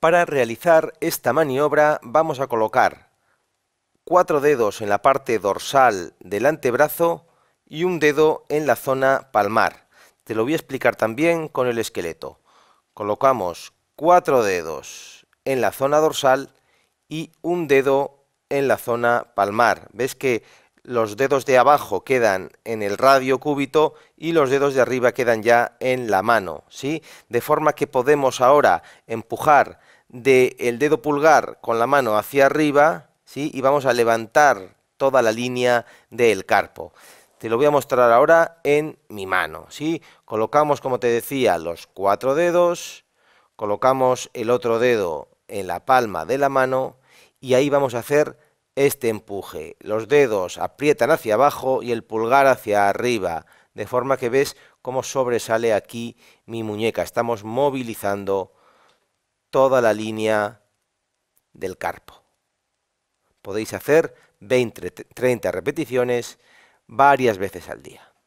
Para realizar esta maniobra vamos a colocar cuatro dedos en la parte dorsal del antebrazo y un dedo en la zona palmar. Te lo voy a explicar también con el esqueleto. Colocamos cuatro dedos en la zona dorsal y un dedo en la zona palmar. ¿Ves que los dedos de abajo quedan en el radio cúbito y los dedos de arriba quedan ya en la mano, ¿sí? De forma que podemos ahora empujar del dedo pulgar con la mano hacia arriba, ¿sí? Y vamos a levantar toda la línea del carpo. Te lo voy a mostrar ahora en mi mano, ¿sí? Colocamos, como te decía, los cuatro dedos, colocamos el otro dedo en la palma de la mano y ahí vamos a hacer este empuje. Los dedos aprietan hacia abajo y el pulgar hacia arriba, de forma que ves cómo sobresale aquí mi muñeca. Estamos movilizando toda la línea del carpo. Podéis hacer 20, 30 repeticiones varias veces al día.